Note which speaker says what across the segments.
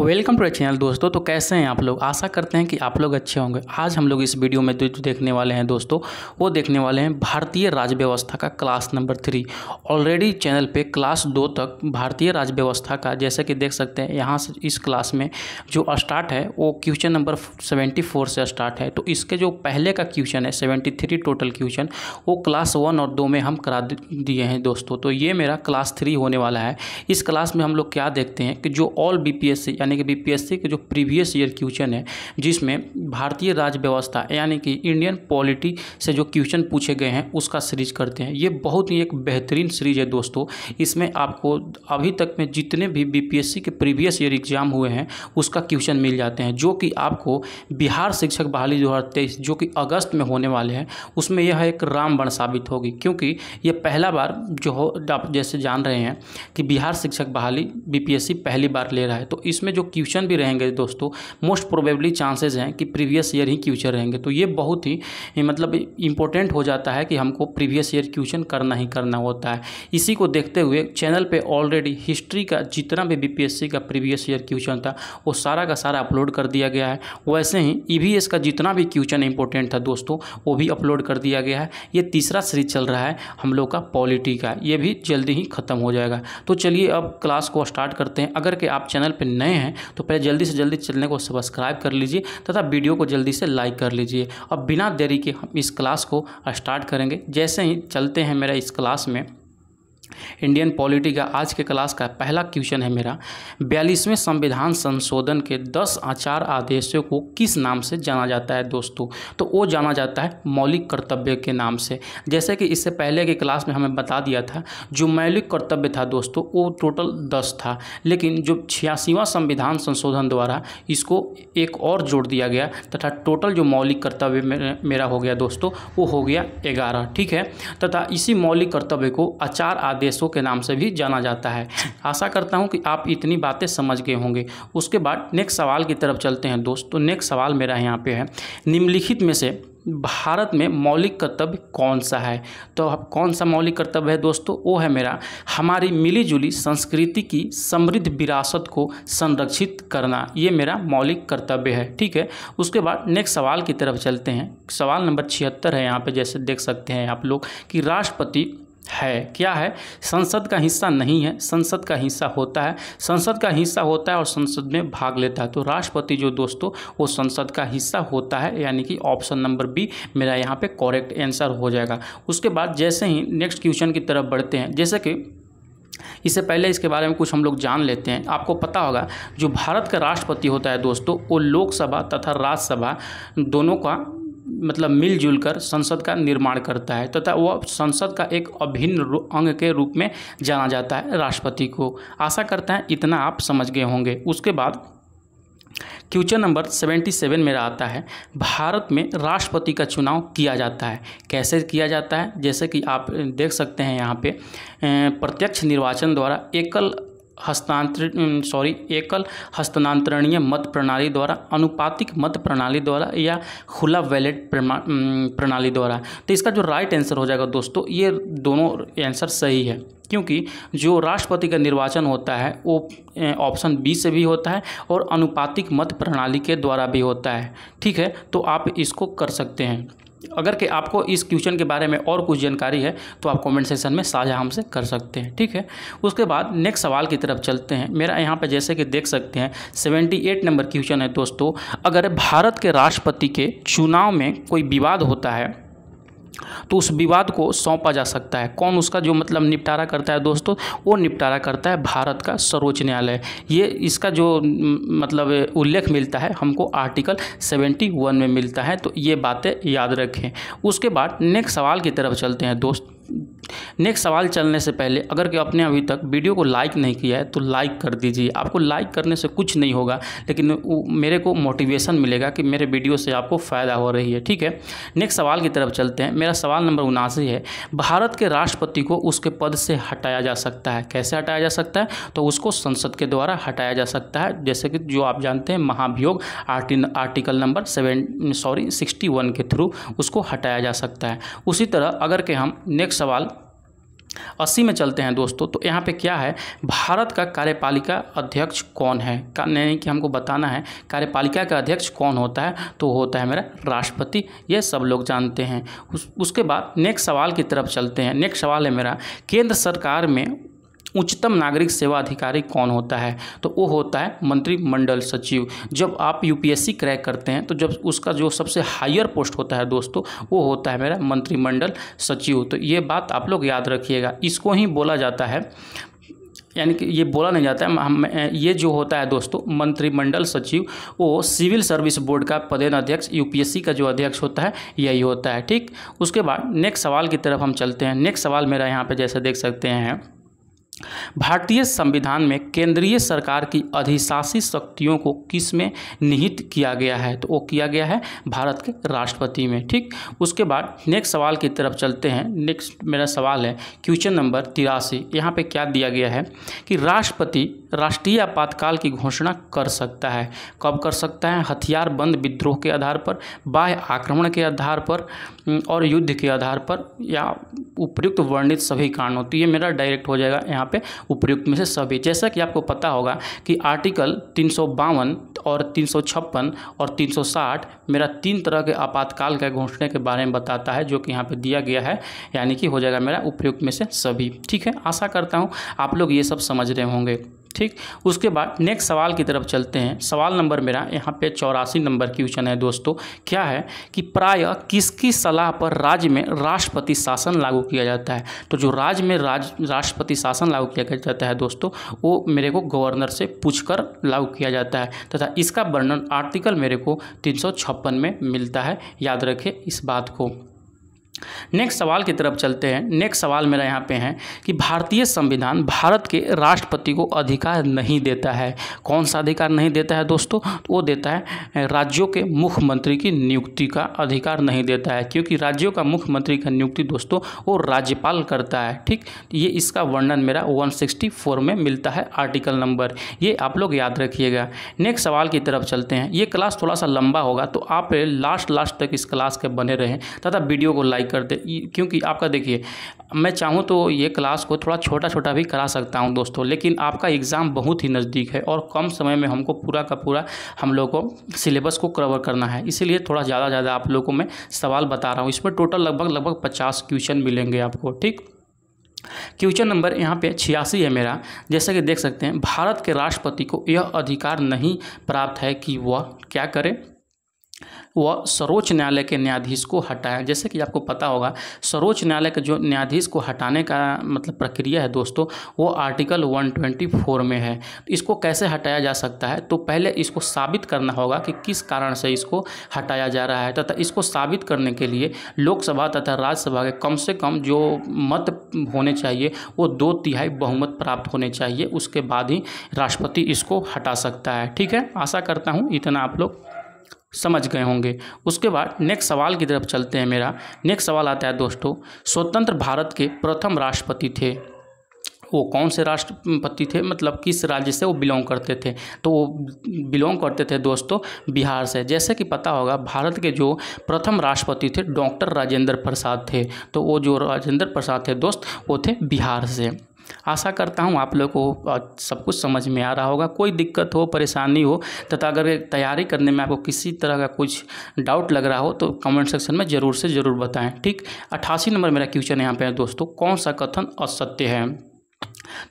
Speaker 1: welcome to channel दोस्तों तो कैसे हैं आप लोग आशा करते हैं कि आप लोग अच्छे होंगे आज हम लोग इस वीडियो में जो देखने वाले हैं दोस्तों वो देखने वाले हैं भारतीय राज्य व्यवस्था का class number three already channel पे क्लास दो तक भारतीय राज्य व्यवस्था का जैसे कि देख सकते हैं यहाँ से इस क्लास में जो स्टार्ट है वो क्वेश्चन नंबर सेवेंटी से स्टार्ट है तो इसके जो पहले का क्वेश्चन है सेवेंटी टोटल क्वेश्चन वो क्लास वन और दो में हम करा दिए हैं दोस्तों तो ये मेरा क्लास थ्री होने वाला है इस क्लास में हम लोग क्या देखते हैं कि जो ऑल बी पी यानी कि बीपीएससी के जो प्रीवियस ईयर क्वेश्चन है जिसमें भारतीय राज्य व्यवस्था यानी कि इंडियन पॉलिटी से जो क्वेश्चन पूछे गए हैं उसका सीरीज करते हैं ये बहुत ही एक बेहतरीन सीरीज है दोस्तों इसमें आपको अभी तक में जितने भी बीपीएससी के प्रीवियस ईयर एग्जाम हुए हैं उसका क्वेश्चन मिल जाते हैं जो कि आपको बिहार शिक्षक बहाली दो जो कि अगस्त में होने वाले हैं उसमें यह एक रामबण साबित होगी क्योंकि यह पहला बार जो आप जैसे जान रहे हैं कि बिहार शिक्षक बहाली बीपीएससी पहली बार ले रहा है तो इसमें जो क्वेश्चन भी रहेंगे दोस्तों मोस्ट प्रोबेबली चांसेज हैं कि प्रीवियस ईयर ही क्वेश्चन रहेंगे तो ये बहुत ही मतलब इंपॉर्टेंट हो जाता है कि हमको प्रीवियस ईयर क्वेश्चन करना ही करना होता है इसी को देखते हुए चैनल पर ऑलरेडी हिस्ट्री का जितना भी बीपीएससी का प्रीवियस ईयर क्वेश्चन था वो सारा का सारा अपलोड कर दिया गया है वैसे ही ईवीएस e का जितना भी क्वेश्चन इंपॉर्टेंट था दोस्तों वो भी अपलोड कर दिया गया है ये तीसरा सीरीज चल रहा है हम लोग का पॉलिटी का ये भी जल्दी ही खत्म हो जाएगा तो चलिए अब क्लास को स्टार्ट करते हैं अगर के आप चैनल पर नए हैं तो पहले जल्दी से जल्दी चैनल को सब्सक्राइब कर लीजिए तथा वीडियो को जल्दी से लाइक कर लीजिए और बिना देरी के हम इस क्लास को स्टार्ट करेंगे जैसे ही चलते हैं मेरा इस क्लास में इंडियन पॉलिटी का आज के क्लास का पहला क्वेश्चन है मेरा बयालीसवें संविधान संशोधन के दस आचार आदेशों को किस नाम से जाना जाता है दोस्तों तो वो जाना जाता है मौलिक कर्तव्य के नाम से जैसे कि इससे पहले के क्लास में हमें बता दिया था जो मौलिक कर्तव्य था दोस्तों वो टोटल दस था लेकिन जो छियासीवां संविधान संशोधन द्वारा इसको एक और जोड़ दिया गया तथा टोटल जो मौलिक कर्तव्य मेरा हो गया दोस्तों वो हो गया ग्यारह ठीक है तथा इसी मौलिक कर्तव्य को आचार आदेश देशों के नाम से भी जाना जाता है आशा करता हूँ कि आप इतनी बातें समझ गए होंगे उसके बाद नेक्स्ट सवाल की तरफ चलते हैं दोस्तों नेक्स्ट सवाल मेरा यहाँ पे है निम्नलिखित में से भारत में मौलिक कर्तव्य कौन सा है तो अब कौन सा मौलिक कर्तव्य है दोस्तों वो है मेरा हमारी मिलीजुली संस्कृति की समृद्ध विरासत को संरक्षित करना ये मेरा मौलिक कर्तव्य है ठीक है उसके बाद नेक्स्ट सवाल की तरफ चलते हैं सवाल नंबर छिहत्तर है यहाँ पे जैसे देख सकते हैं आप लोग कि राष्ट्रपति है क्या है संसद का हिस्सा नहीं है संसद का हिस्सा होता है संसद का हिस्सा होता है और संसद में भाग लेता है तो राष्ट्रपति जो दोस्तों वो संसद का हिस्सा होता है यानी कि ऑप्शन नंबर बी मेरा यहाँ पे करेक्ट आंसर हो जाएगा उसके बाद जैसे ही नेक्स्ट क्वेश्चन की तरफ बढ़ते हैं जैसे कि इससे पहले इसके बारे में कुछ हम लोग जान लेते हैं आपको पता होगा जो भारत का राष्ट्रपति होता है दोस्तों वो लोकसभा तथा राज्यसभा दोनों का मतलब मिलजुल कर संसद का निर्माण करता है तथा तो वह संसद का एक अभिन्न अंग के रूप में जाना जाता है राष्ट्रपति को आशा करता है इतना आप समझ गए होंगे उसके बाद क्वेश्चन नंबर सेवेंटी सेवन मेरा आता है भारत में राष्ट्रपति का चुनाव किया जाता है कैसे किया जाता है जैसे कि आप देख सकते हैं यहाँ पे प्रत्यक्ष निर्वाचन द्वारा एकल हस्तांतरित सॉरी एकल हस्तांतरणीय मत प्रणाली द्वारा अनुपातिक मत प्रणाली द्वारा या खुला वैलेट प्रणाली द्वारा तो इसका जो राइट आंसर हो जाएगा दोस्तों ये दोनों आंसर सही है क्योंकि जो राष्ट्रपति का निर्वाचन होता है वो ऑप्शन बी से भी होता है और अनुपातिक मत प्रणाली के द्वारा भी होता है ठीक है तो आप इसको कर सकते हैं अगर कि आपको इस क्वेश्चन के बारे में और कुछ जानकारी है तो आप कमेंट सेक्शन में साझा हमसे कर सकते हैं ठीक है उसके बाद नेक्स्ट सवाल की तरफ चलते हैं मेरा यहाँ पर जैसे कि देख सकते हैं 78 नंबर क्वेश्चन है दोस्तों अगर भारत के राष्ट्रपति के चुनाव में कोई विवाद होता है तो उस विवाद को सौंपा जा सकता है कौन उसका जो मतलब निपटारा करता है दोस्तों वो निपटारा करता है भारत का सर्वोच्च न्यायालय ये इसका जो मतलब उल्लेख मिलता है हमको आर्टिकल 71 में मिलता है तो ये बातें याद रखें उसके बाद नेक्स्ट सवाल की तरफ चलते हैं दोस्त नेक्स्ट सवाल चलने से पहले अगर कि आपने अभी तक वीडियो को लाइक नहीं किया है तो लाइक कर दीजिए आपको लाइक करने से कुछ नहीं होगा लेकिन मेरे को मोटिवेशन मिलेगा कि मेरे वीडियो से आपको फ़ायदा हो रही है ठीक है नेक्स्ट सवाल की तरफ चलते हैं मेरा सवाल नंबर उनासी है भारत के राष्ट्रपति को उसके पद से हटाया जा सकता है कैसे हटाया जा सकता है तो उसको संसद के द्वारा हटाया जा सकता है जैसे कि जो आप जानते हैं महाभियोग article number seven sorry sixty के थ्रू उसको हटाया जा सकता है उसी तरह अगर के हम नेक्स्ट सवाल अस्सी में चलते हैं दोस्तों तो यहाँ पे क्या है भारत का कार्यपालिका अध्यक्ष कौन है यानी कि हमको बताना है कार्यपालिका का अध्यक्ष कौन होता है तो होता है मेरा राष्ट्रपति ये सब लोग जानते हैं उस उसके बाद नेक्स्ट सवाल की तरफ चलते हैं नेक्स्ट सवाल है मेरा केंद्र सरकार में उच्चतम नागरिक सेवा अधिकारी कौन होता है तो वो होता है मंत्रिमंडल सचिव जब आप यूपीएससी क्रैक करते हैं तो जब उसका जो सबसे हायर पोस्ट होता है दोस्तों वो होता है मेरा मंत्रिमंडल सचिव तो ये बात आप लोग याद रखिएगा इसको ही बोला जाता है यानी कि ये बोला नहीं जाता है हम ये जो होता है दोस्तों मंत्रिमंडल सचिव वो सिविल सर्विस बोर्ड का पदेन अध्यक्ष यूपीएससी का जो अध्यक्ष होता है यही होता है ठीक उसके बाद नेक्स्ट सवाल की तरफ हम चलते हैं नेक्स्ट सवाल मेरा यहाँ पे जैसे देख सकते हैं भारतीय संविधान में केंद्रीय सरकार की अधिशासी शक्तियों को किस में निहित किया गया है तो वो किया गया है भारत के राष्ट्रपति में ठीक उसके बाद नेक्स्ट सवाल की तरफ चलते हैं नेक्स्ट मेरा सवाल है क्वेश्चन नंबर तिरासी यहाँ पे क्या दिया गया है कि राष्ट्रपति राष्ट्रीय आपातकाल की घोषणा कर सकता है कब कर सकता है हथियार बंद विद्रोह के आधार पर बाह्य आक्रमण के आधार पर और युद्ध के आधार पर या उपयुक्त वर्णित सभी कारणों तो ये मेरा डायरेक्ट हो जाएगा यहाँ यहाँ पे उपयुक्त में से सभी जैसा कि आपको पता होगा कि आर्टिकल तीन और तीन और 360 मेरा तीन तरह के आपातकाल के घोषणा के बारे में बताता है जो कि यहाँ पे दिया गया है यानी कि हो जाएगा मेरा उपयुक्त में से सभी ठीक है आशा करता हूँ आप लोग ये सब समझ रहे होंगे ठीक उसके बाद नेक्स्ट सवाल की तरफ चलते हैं सवाल नंबर मेरा यहाँ पे चौरासी नंबर क्वेश्चन है दोस्तों क्या है कि प्रायः किसकी सलाह पर राज्य में राष्ट्रपति शासन लागू किया जाता है तो जो राज्य में राज राष्ट्रपति शासन लागू किया जाता है दोस्तों वो मेरे को गवर्नर से पूछकर लागू किया जाता है तथा इसका वर्णन आर्टिकल मेरे को तीन में मिलता है याद रखें इस बात को नेक्स्ट सवाल की तरफ चलते हैं नेक्स्ट सवाल मेरा यहाँ पे है कि भारतीय संविधान भारत के राष्ट्रपति को अधिकार नहीं देता है कौन सा अधिकार नहीं देता है दोस्तों तो वो देता है राज्यों के मुख्यमंत्री की नियुक्ति का अधिकार नहीं देता है क्योंकि राज्यों का मुख्यमंत्री का नियुक्ति दोस्तों वो राज्यपाल करता है ठीक तो ये इसका वर्णन मेरा वन में मिलता है आर्टिकल नंबर ये आप लोग याद रखिएगा नेक्स्ट सवाल की तरफ चलते हैं ये क्लास थोड़ा सा लंबा होगा तो आप लास्ट लास्ट तक इस क्लास के बने रहें तथा वीडियो को लाइक कर दे क्योंकि आपका देखिए मैं चाहूँ तो ये क्लास को थोड़ा छोटा छोटा भी करा सकता हूँ दोस्तों लेकिन आपका एग्ज़ाम बहुत ही नज़दीक है और कम समय में हमको पूरा का पूरा हम लोग को सिलेबस को कवर करना है इसीलिए थोड़ा ज़्यादा ज़्यादा आप लोगों को मैं सवाल बता रहा हूँ इसमें टोटल लगभग लगभग पचास क्वेश्चन मिलेंगे आपको ठीक क्वेश्चन नंबर यहाँ पे छियासी है मेरा जैसा कि देख सकते हैं भारत के राष्ट्रपति को यह अधिकार नहीं प्राप्त है कि वह क्या करे वह सर्वोच्च न्यायालय के न्यायाधीश को हटाएं जैसे कि आपको पता होगा सर्वोच्च न्यायालय के जो न्यायाधीश को हटाने का मतलब प्रक्रिया है दोस्तों वो आर्टिकल 124 में है इसको कैसे हटाया जा सकता है तो पहले इसको साबित करना होगा कि किस कारण से इसको हटाया जा रहा है तथा इसको साबित करने के लिए लोकसभा तथा राज्यसभा के कम से कम जो मत होने चाहिए वो दो तिहाई बहुमत प्राप्त होने चाहिए उसके बाद ही राष्ट्रपति इसको हटा सकता है ठीक है आशा करता हूँ इतना आप लोग समझ गए होंगे उसके बाद नेक्स्ट सवाल की तरफ चलते हैं मेरा नेक्स्ट सवाल आता है दोस्तों स्वतंत्र भारत के प्रथम राष्ट्रपति थे वो कौन से राष्ट्रपति थे मतलब किस राज्य से वो बिलोंग करते थे तो वो बिलोंग करते थे दोस्तों बिहार से जैसे कि पता होगा भारत के जो प्रथम राष्ट्रपति थे डॉक्टर राजेंद्र प्रसाद थे तो वो जो राजेंद्र प्रसाद थे दोस्त वो थे बिहार से आशा करता हूँ आप लोग को सब कुछ समझ में आ रहा होगा कोई दिक्कत हो परेशानी हो तथा अगर तैयारी करने में आपको किसी तरह का कुछ डाउट लग रहा हो तो कमेंट सेक्शन में ज़रूर से ज़रूर बताएं ठीक अट्ठासी नंबर मेरा क्वेश्चन यहाँ पे है दोस्तों कौन सा कथन असत्य है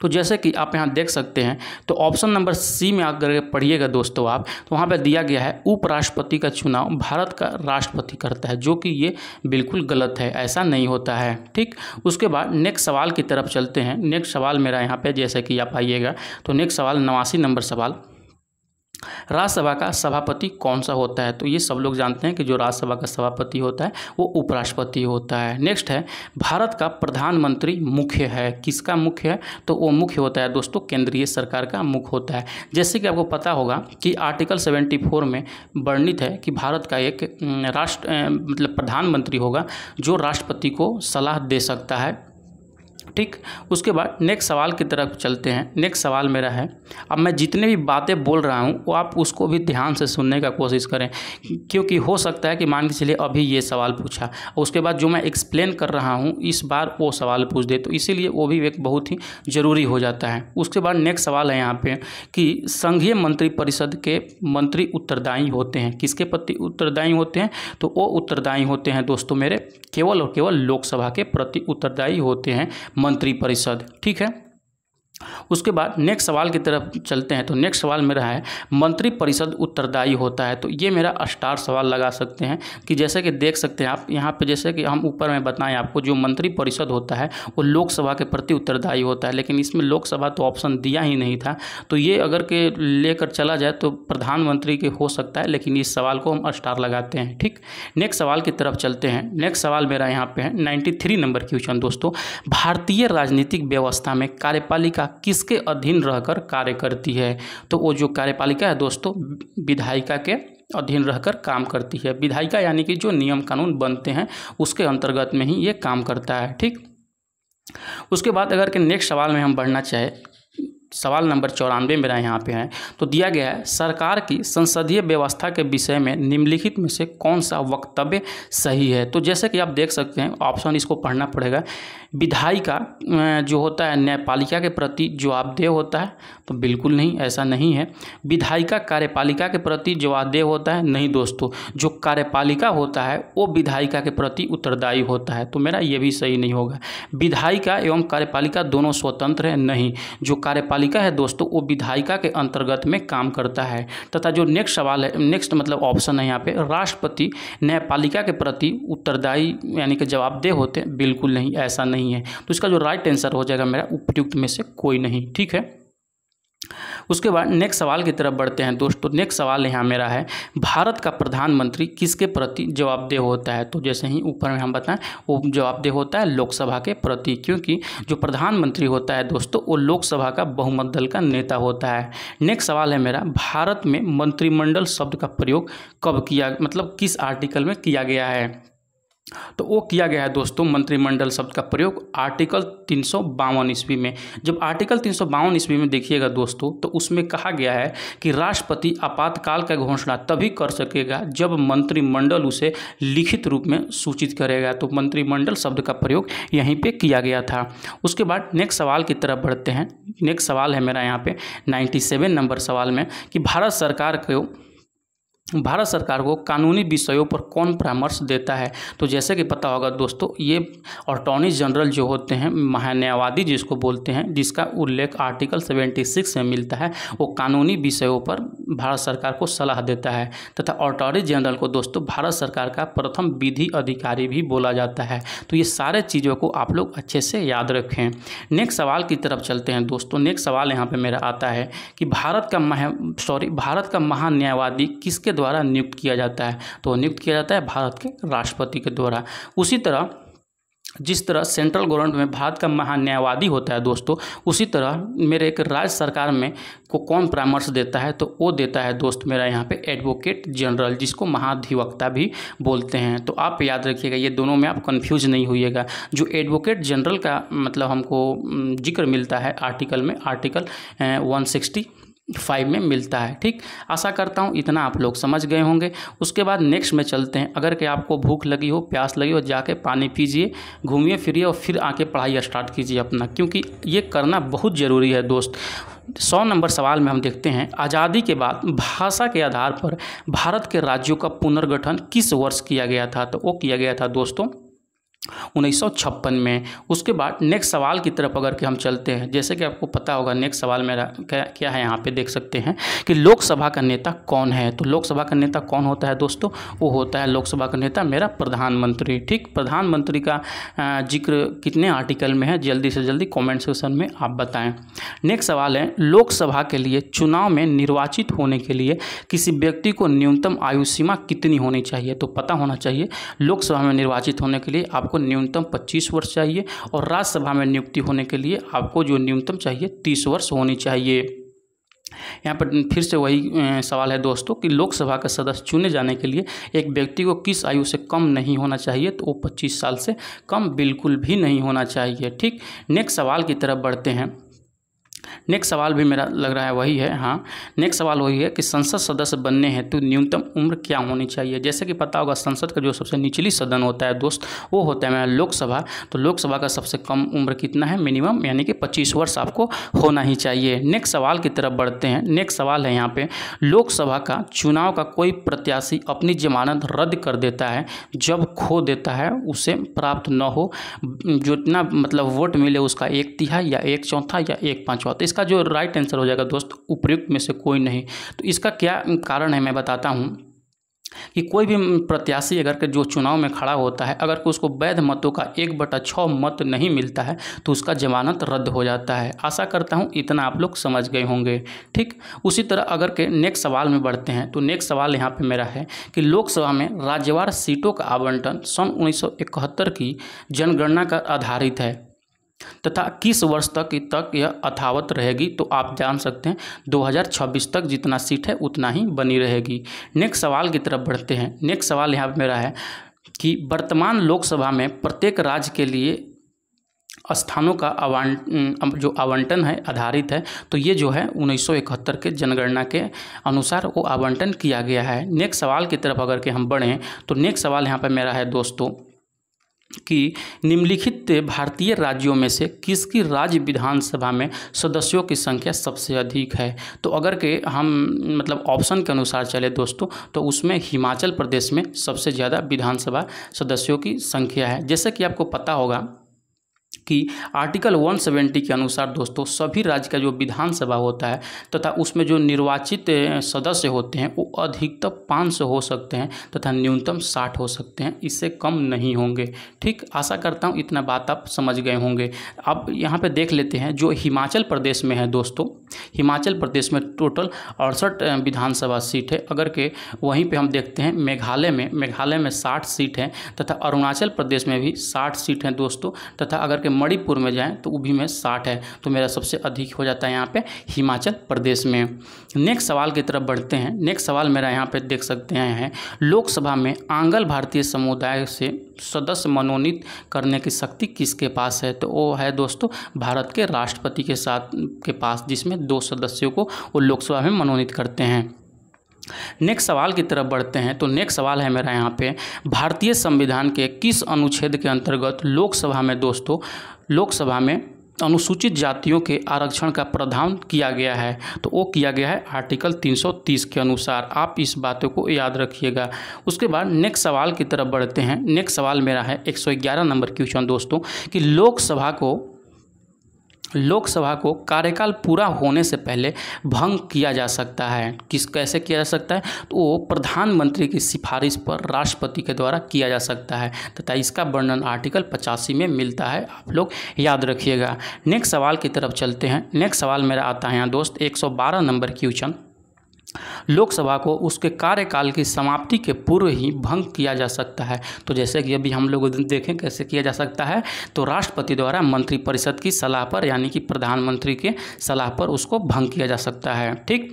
Speaker 1: तो जैसे कि आप यहाँ देख सकते हैं तो ऑप्शन नंबर सी में अगर पढ़िएगा दोस्तों आप तो वहाँ पर दिया गया है उपराष्ट्रपति का चुनाव भारत का राष्ट्रपति करता है जो कि ये बिल्कुल गलत है ऐसा नहीं होता है ठीक उसके बाद नेक्स्ट सवाल की तरफ चलते हैं नेक्स्ट सवाल मेरा यहाँ पर जैसे कि आप आइएगा तो नेक्स्ट सवाल नवासी नंबर सवाल राज्यसभा का सभापति कौन सा होता है तो ये सब लोग जानते हैं कि जो राज्यसभा का सभापति होता है वो उपराष्ट्रपति होता है नेक्स्ट है भारत का प्रधानमंत्री मुख्य है किसका मुख्य है तो वो मुख्य होता है दोस्तों केंद्रीय सरकार का मुख्य होता है जैसे कि आपको पता होगा कि आर्टिकल 74 में वर्णित है कि भारत का एक राष्ट्र मतलब प्रधानमंत्री होगा जो राष्ट्रपति को सलाह दे सकता है ठीक उसके बाद नेक्स्ट सवाल की तरफ चलते हैं नेक्स्ट सवाल मेरा है अब मैं जितने भी बातें बोल रहा हूँ वो आप उसको भी ध्यान से सुनने का कोशिश करें क्योंकि हो सकता है कि मान के चलिए अभी ये सवाल पूछा उसके बाद जो मैं एक्सप्लेन कर रहा हूँ इस बार वो सवाल पूछ दे तो इसीलिए वो भी एक बहुत ही ज़रूरी हो जाता है उसके बाद नेक्स्ट सवाल है यहाँ पर कि संघीय मंत्रिपरिषद के मंत्री उत्तरदायी होते हैं किसके प्रति उत्तरदायी होते हैं तो वो उत्तरदायी होते हैं दोस्तों मेरे केवल और केवल लोकसभा के प्रति उत्तरदायी होते हैं मंत्रिपरिषद ठीक है उसके बाद नेक्स्ट सवाल की तरफ चलते हैं तो नेक्स्ट सवाल मेरा है मंत्री परिषद उत्तरदायी होता है तो ये मेरा स्टार सवाल लगा सकते हैं कि जैसे कि देख सकते हैं आप यहाँ पे जैसे कि हम ऊपर में बताएं आपको जो मंत्री परिषद होता है वो लोकसभा के प्रति उत्तरदायी होता है लेकिन इसमें लोकसभा तो ऑप्शन दिया ही नहीं था तो ये अगर के लेकर चला जाए तो प्रधानमंत्री के हो सकता है लेकिन इस सवाल को हम स्टार लगाते हैं ठीक नेक्स्ट सवाल की तरफ चलते हैं नेक्स्ट सवाल मेरा यहाँ पर है नाइन्टी नंबर क्वेश्चन दोस्तों भारतीय राजनीतिक व्यवस्था में कार्यपालिका किसके अधीन रहकर कार्य करती है तो वो जो कार्यपालिका है दोस्तों विधायिका के अधीन रहकर काम करती है विधायिका यानी कि जो नियम कानून बनते हैं उसके अंतर्गत में ही ये काम करता है ठीक उसके बाद अगर के नेक्स्ट सवाल में हम बढ़ना चाहे सवाल नंबर चौरानवे मेरा यहाँ पे है तो दिया गया है सरकार की संसदीय व्यवस्था के विषय में निम्नलिखित में से कौन सा वक्तव्य सही है तो जैसे कि आप देख सकते हैं ऑप्शन इसको पढ़ना पड़ेगा विधायिका जो होता है न्यायपालिका के प्रति जवाबदेह होता है तो बिल्कुल नहीं ऐसा नहीं है विधायिका कार्यपालिका के प्रति जवाबदेह होता है नहीं दोस्तों जो कार्यपालिका होता है वो विधायिका के प्रति उत्तरदायी होता है तो मेरा ये भी सही नहीं होगा विधायिका एवं कार्यपालिका दोनों स्वतंत्र हैं नहीं जो कार्यपालिका नगरपालिका है दोस्तों वो विधायिका के अंतर्गत में काम करता है तथा जो नेक्स्ट सवाल है नेक्स्ट मतलब ऑप्शन है यहाँ पे राष्ट्रपति न्यायपालिका के प्रति उत्तरदायी यानी कि जवाबदेह होते बिल्कुल नहीं ऐसा नहीं है तो इसका जो राइट आंसर हो जाएगा मेरा उपयुक्त में से कोई नहीं ठीक है उसके बाद नेक्स्ट सवाल की तरफ बढ़ते हैं दोस्तों नेक्स्ट सवाल यहाँ मेरा है भारत का प्रधानमंत्री किसके प्रति जवाबदेह होता है तो जैसे ही ऊपर में हम बताएं वो जवाबदेह होता है लोकसभा के प्रति क्योंकि जो प्रधानमंत्री होता है दोस्तों वो लोकसभा का बहुमत दल का नेता होता है नेक्स्ट सवाल है मेरा भारत में मंत्रिमंडल शब्द का प्रयोग कब किया मतलब किस आर्टिकल में किया गया है तो वो किया गया है दोस्तों मंत्रिमंडल शब्द का प्रयोग आर्टिकल तीन सौ बावन ईस्वी में जब आर्टिकल तीन सौ बावन ईस्वी में देखिएगा दोस्तों तो उसमें कहा गया है कि राष्ट्रपति आपातकाल का घोषणा तभी कर सकेगा जब मंत्रिमंडल उसे लिखित रूप में सूचित करेगा तो मंत्रिमंडल शब्द का प्रयोग यहीं पर किया गया था उसके बाद नेक्स्ट सवाल की तरफ बढ़ते हैं नेक्स्ट सवाल है मेरा यहाँ पर नाइन्टी नंबर सवाल में कि भारत सरकार को भारत सरकार को कानूनी विषयों पर कौन परामर्श देता है तो जैसे कि पता होगा दोस्तों ये अटॉर्नी जनरल जो होते हैं महान्यायवादी जिसको बोलते हैं जिसका उल्लेख आर्टिकल 76 में मिलता है वो कानूनी विषयों पर भारत सरकार को सलाह देता है तथा अटॉर्नी जनरल को दोस्तों भारत सरकार का प्रथम विधि अधिकारी भी बोला जाता है तो ये सारे चीज़ों को आप लोग अच्छे से याद रखें नेक्स्ट सवाल की तरफ चलते हैं दोस्तों नेक्स्ट सवाल यहाँ पर मेरा आता है कि भारत का मह सॉरी भारत का महान्यायवादी किसके द्वारा नियुक्त किया जाता है तो नियुक्त किया जाता है भारत के राष्ट्रपति के द्वारा उसी तरह जिस तरह सेंट्रल गवर्नमेंट में भारत का महान्यायवादी होता है दोस्तों उसी तरह मेरे एक राज्य सरकार में को कौन परामर्श देता है तो वो देता है दोस्त मेरा यहाँ पे एडवोकेट जनरल जिसको महाधिवक्ता भी बोलते हैं तो आप याद रखिएगा ये दोनों में आप कंफ्यूज नहीं होइएगा जो एडवोकेट जनरल का मतलब हमको जिक्र मिलता है आर्टिकल में आर्टिकल वन फाइव में मिलता है ठीक आशा करता हूँ इतना आप लोग समझ गए होंगे उसके बाद नेक्स्ट में चलते हैं अगर कि आपको भूख लगी हो प्यास लगी हो जाके पानी पीजिए घूमिए फिरिए और फिर आके पढ़ाई स्टार्ट कीजिए अपना क्योंकि ये करना बहुत ज़रूरी है दोस्त सौ नंबर सवाल में हम देखते हैं आज़ादी के बाद भाषा के आधार पर भारत के राज्यों का पुनर्गठन किस वर्ष किया गया था तो वो किया गया था दोस्तों उन्नीस में उसके बाद नेक्स्ट सवाल की तरफ अगर के हम चलते हैं जैसे कि आपको पता होगा नेक्स्ट सवाल मेरा क्या, क्या है यहाँ पे देख सकते हैं कि लोकसभा का नेता कौन है तो लोकसभा का नेता कौन होता है दोस्तों वो होता है लोकसभा का नेता मेरा प्रधानमंत्री ठीक प्रधानमंत्री का जिक्र कितने आर्टिकल में है जल्दी से जल्दी कॉमेंट सेक्शन में आप बताएँ नेक्स्ट सवाल है लोकसभा के लिए चुनाव में निर्वाचित होने के लिए किसी व्यक्ति को न्यूनतम आयु सीमा कितनी होनी चाहिए तो पता होना चाहिए लोकसभा में निर्वाचित होने के लिए आपको आपको न्यूनतम पच्चीस वर्ष चाहिए और राज्यसभा में नियुक्ति होने के लिए आपको जो न्यूनतम चाहिए तीस वर्ष होनी चाहिए यहाँ पर फिर से वही सवाल है दोस्तों कि लोकसभा का सदस्य चुने जाने के लिए एक व्यक्ति को किस आयु से कम नहीं होना चाहिए तो वो पच्चीस साल से कम बिल्कुल भी नहीं होना चाहिए ठीक नेक्स्ट सवाल की तरफ बढ़ते हैं नेक्स्ट सवाल भी मेरा लग रहा है वही है हाँ नेक्स्ट सवाल वही है कि संसद सदस्य बनने हेतु न्यूनतम उम्र क्या होनी चाहिए जैसे कि पता होगा संसद का जो सबसे निचली सदन होता है दोस्त वो होता है मेरा लोकसभा तो लोकसभा का सबसे कम उम्र कितना है मिनिमम यानी कि पच्चीस वर्ष आपको होना ही चाहिए नेक्स्ट सवाल की तरफ बढ़ते हैं नेक्स्ट सवाल है यहाँ पर लोकसभा का चुनाव का कोई प्रत्याशी अपनी जमानत रद्द कर देता है जब खो देता है उसे प्राप्त न हो जितना मतलब वोट मिले उसका एक तिहाई या एक चौथा या एक पाँचवा तो इसका जो राइट आंसर हो जाएगा दोस्त उपयुक्त में से कोई नहीं तो इसका क्या कारण है मैं बताता हूँ कि कोई भी प्रत्याशी अगर के जो चुनाव में खड़ा होता है अगर उसको वैध मतों का एक बटा छः मत नहीं मिलता है तो उसका जमानत रद्द हो जाता है आशा करता हूँ इतना आप लोग समझ गए होंगे ठीक उसी तरह अगर के नेक्स्ट सवाल में बढ़ते हैं तो नेक्स्ट सवाल यहाँ पे मेरा है कि लोकसभा में राज्यवार सीटों का आवंटन सन उन्नीस की जनगणना का आधारित है तथा किस वर्ष तक तक यह अथावत रहेगी तो आप जान सकते हैं 2026 तक जितना सीट है उतना ही बनी रहेगी नेक्स्ट सवाल की तरफ बढ़ते हैं नेक्स्ट सवाल यहाँ मेरा है कि वर्तमान लोकसभा में प्रत्येक राज्य के लिए स्थानों का आवंट जो आवंटन है आधारित है तो ये जो है 1971 के जनगणना के अनुसार वो आवंटन किया गया है नेक्स्ट सवाल की तरफ अगर के हम बढ़ें तो नेक्स्ट सवाल यहाँ पर मेरा है दोस्तों कि निम्नलिखित भारतीय राज्यों में से किसकी राज्य विधानसभा में सदस्यों की संख्या सबसे अधिक है तो अगर के हम मतलब ऑप्शन के अनुसार चले दोस्तों तो उसमें हिमाचल प्रदेश में सबसे ज़्यादा विधानसभा सदस्यों की संख्या है जैसे कि आपको पता होगा की आर्टिकल 170 के अनुसार दोस्तों सभी राज्य का जो विधानसभा होता है तथा तो उसमें जो निर्वाचित सदस्य होते हैं वो अधिकतम पाँच सौ हो सकते हैं तथा तो न्यूनतम साठ हो सकते हैं इससे कम नहीं होंगे ठीक आशा करता हूँ इतना बात आप समझ गए होंगे अब यहाँ पर देख लेते हैं जो हिमाचल प्रदेश में है दोस्तों हिमाचल प्रदेश में टोटल अड़सठ विधानसभा सीट है अगर के वहीं पर हम देखते हैं मेघालय में मेघालय में साठ सीट हैं तथा अरुणाचल प्रदेश में भी साठ सीट हैं दोस्तों तथा अगर के मणिपुर में जाएँ तो वो भी में साठ है तो मेरा सबसे अधिक हो जाता है यहाँ पर हिमाचल प्रदेश में नेक्स्ट सवाल की तरफ बढ़ते हैं नेक्स्ट सवाल मेरा यहाँ पर देख सकते हैं लोकसभा में आंगल भारतीय समुदाय से सदस्य मनोनीत करने की शक्ति किसके पास है तो वो है दोस्तों भारत के राष्ट्रपति के साथ के पास जिसमें दो सदस्यों को वो लोकसभा में मनोनीत करते हैं नेक्स्ट सवाल की तरफ बढ़ते हैं तो नेक्स्ट सवाल है मेरा यहाँ पे भारतीय संविधान के किस अनुच्छेद के अंतर्गत लोकसभा में दोस्तों लोकसभा में अनुसूचित जातियों के आरक्षण का प्रावधान किया गया है तो वो किया गया है आर्टिकल 330 के अनुसार आप इस बातों को याद रखिएगा उसके बाद नेक्स्ट सवाल की तरफ बढ़ते हैं नेक्स्ट सवाल मेरा है 111 नंबर क्वेश्चन दोस्तों कि लोकसभा को लोकसभा को कार्यकाल पूरा होने से पहले भंग किया जा सकता है किस कैसे किया जा सकता है तो वो प्रधानमंत्री की सिफारिश पर राष्ट्रपति के द्वारा किया जा सकता है तथा इसका वर्णन आर्टिकल पचासी में मिलता है आप लोग याद रखिएगा नेक्स्ट सवाल की तरफ चलते हैं नेक्स्ट सवाल मेरा आता है यहाँ दोस्त 112 नंबर क्वेश्चन लोकसभा को उसके कार्यकाल की समाप्ति के पूर्व ही भंग किया जा सकता है तो जैसे कि अभी हम लोग देखें कैसे किया जा सकता है तो राष्ट्रपति द्वारा मंत्रिपरिषद की सलाह पर यानी कि प्रधानमंत्री के सलाह पर उसको भंग किया जा सकता है ठीक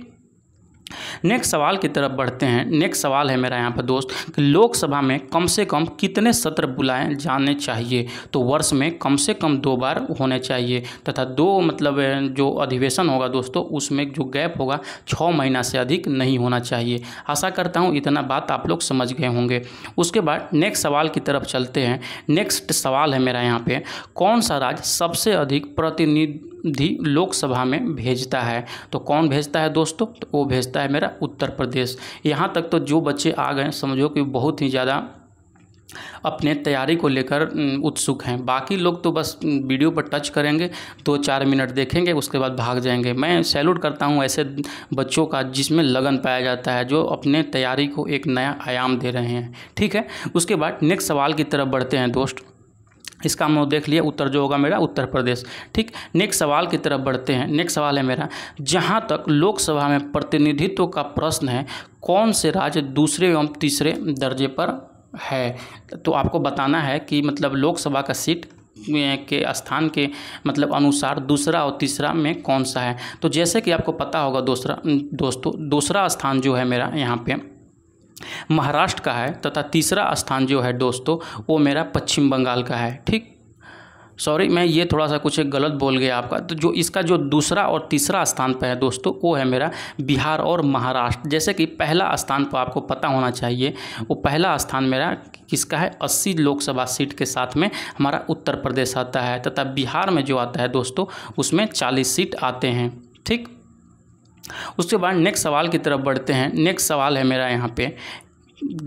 Speaker 1: नेक्स्ट सवाल की तरफ बढ़ते हैं नेक्स्ट सवाल है मेरा यहाँ पर दोस्त कि लोकसभा में कम से कम कितने सत्र बुलाए जाने चाहिए तो वर्ष में कम से कम दो बार होने चाहिए तथा दो मतलब जो अधिवेशन होगा दोस्तों उसमें जो गैप होगा छः महीना से अधिक नहीं होना चाहिए आशा करता हूँ इतना बात आप लोग समझ गए होंगे उसके बाद नेक्स्ट सवाल की तरफ चलते हैं नेक्स्ट सवाल है मेरा यहाँ पर कौन सा राज्य सबसे अधिक प्रतिनिधि भी लोकसभा में भेजता है तो कौन भेजता है दोस्तों तो वो भेजता है मेरा उत्तर प्रदेश यहाँ तक तो जो बच्चे आ गए समझो कि बहुत ही ज़्यादा अपने तैयारी को लेकर उत्सुक हैं बाकी लोग तो बस वीडियो पर टच करेंगे दो चार मिनट देखेंगे उसके बाद भाग जाएंगे मैं सैल्यूट करता हूँ ऐसे बच्चों का जिसमें लगन पाया जाता है जो अपने तैयारी को एक नया आयाम दे रहे हैं ठीक है उसके बाद नेक्स्ट सवाल की तरफ बढ़ते हैं दोस्त इसका हम देख लिया उत्तर जो होगा मेरा उत्तर प्रदेश ठीक नेक्स्ट सवाल की तरफ बढ़ते हैं नेक्स्ट सवाल है मेरा जहाँ तक लोकसभा में प्रतिनिधित्व का प्रश्न है कौन से राज्य दूसरे एवं तीसरे दर्जे पर है तो आपको बताना है कि मतलब लोकसभा का सीट के स्थान के मतलब अनुसार दूसरा और तीसरा में कौन सा है तो जैसे कि आपको पता होगा दूसरा दोस्तों दूसरा स्थान जो है मेरा यहाँ पे महाराष्ट्र का है तथा तीसरा स्थान जो है दोस्तों वो मेरा पश्चिम बंगाल का है ठीक सॉरी मैं ये थोड़ा सा कुछ गलत बोल गया आपका तो जो इसका जो दूसरा और तीसरा स्थान पर है दोस्तों वो है मेरा बिहार और महाराष्ट्र जैसे कि पहला स्थान पर तो आपको पता होना चाहिए वो पहला स्थान मेरा किसका है अस्सी लोकसभा सीट के साथ में हमारा उत्तर प्रदेश आता है तथा बिहार में जो आता है दोस्तों उसमें चालीस सीट आते हैं ठीक उसके बाद नेक्स्ट सवाल की तरफ बढ़ते हैं नेक्स्ट सवाल है मेरा यहाँ पे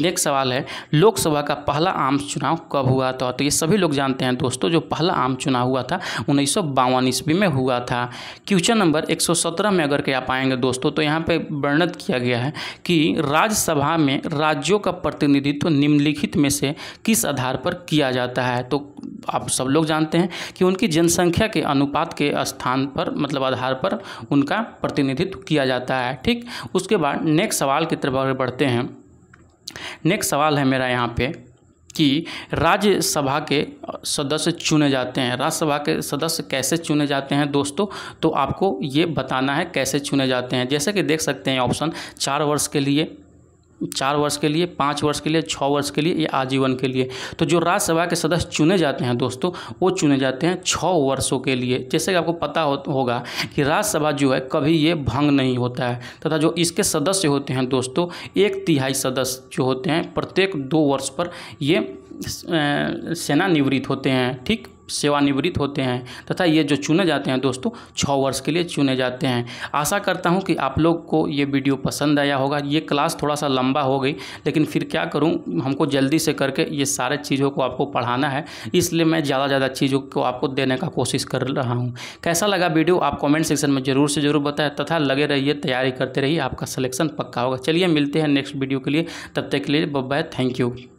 Speaker 1: नेक्स्ट सवाल है लोकसभा का पहला आम चुनाव कब हुआ था तो ये सभी लोग जानते हैं दोस्तों जो पहला आम चुनाव हुआ था उन्नीस सौ ईस्वी में हुआ था क्वेश्चन नंबर 117 में अगर के आप आएंगे दोस्तों तो यहाँ पे वर्णित किया गया है कि राज्यसभा में राज्यों का प्रतिनिधित्व निम्नलिखित में से किस आधार पर किया जाता है तो आप सब लोग जानते हैं कि उनकी जनसंख्या के अनुपात के स्थान पर मतलब आधार पर उनका प्रतिनिधित्व किया जाता है ठीक उसके बाद नेक्स्ट सवाल की तरफ अगर बढ़ते हैं नेक्स्ट सवाल है मेरा यहाँ पे कि राज्यसभा के सदस्य चुने जाते हैं राज्यसभा के सदस्य कैसे चुने जाते हैं दोस्तों तो आपको ये बताना है कैसे चुने जाते हैं जैसे कि देख सकते हैं ऑप्शन चार वर्ष के लिए चार वर्ष के लिए पाँच वर्ष के लिए छः वर्ष के लिए या आजीवन के लिए तो जो राज्यसभा के सदस्य चुने जाते हैं दोस्तों वो चुने जाते हैं छः वर्षों के लिए जैसे कि आपको पता हो, होगा कि राज्यसभा जो है कभी ये भंग नहीं होता है तथा जो इसके सदस्य होते हैं दोस्तों एक तिहाई सदस्य जो होते हैं प्रत्येक दो वर्ष पर ये सेनानिवृत्त होते हैं ठीक सेवानिवृत्त होते हैं तथा ये जो चुने जाते हैं दोस्तों छः वर्ष के लिए चुने जाते हैं आशा करता हूँ कि आप लोग को ये वीडियो पसंद आया होगा ये क्लास थोड़ा सा लंबा हो गई लेकिन फिर क्या करूँ हमको जल्दी से करके ये सारे चीज़ों को आपको पढ़ाना है इसलिए मैं ज़्यादा ज़्यादा चीज़ों को आपको देने का कोशिश कर रहा हूँ कैसा लगा वीडियो आप कॉमेंट सेक्शन में ज़रूर से ज़रूर बताएं तथा लगे रहिए तैयारी करते रहिए आपका सलेक्शन पक्का होगा चलिए मिलते हैं नेक्स्ट वीडियो के लिए तब तक के लिए बाय थैंक यू